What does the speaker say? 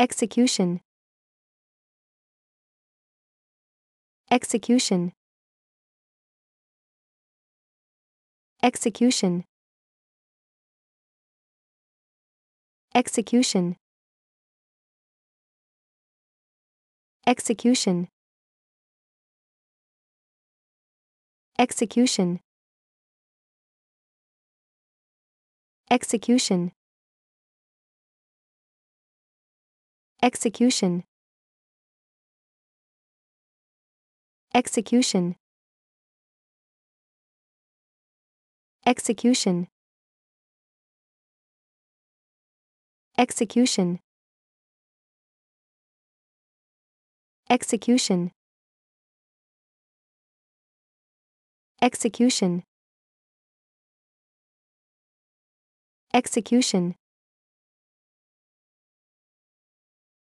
Execution. Execution. Execution. Execution. Execution. Execution. Execution. Execution. Execution. Execution. Execution. Execution. Execution. Execution.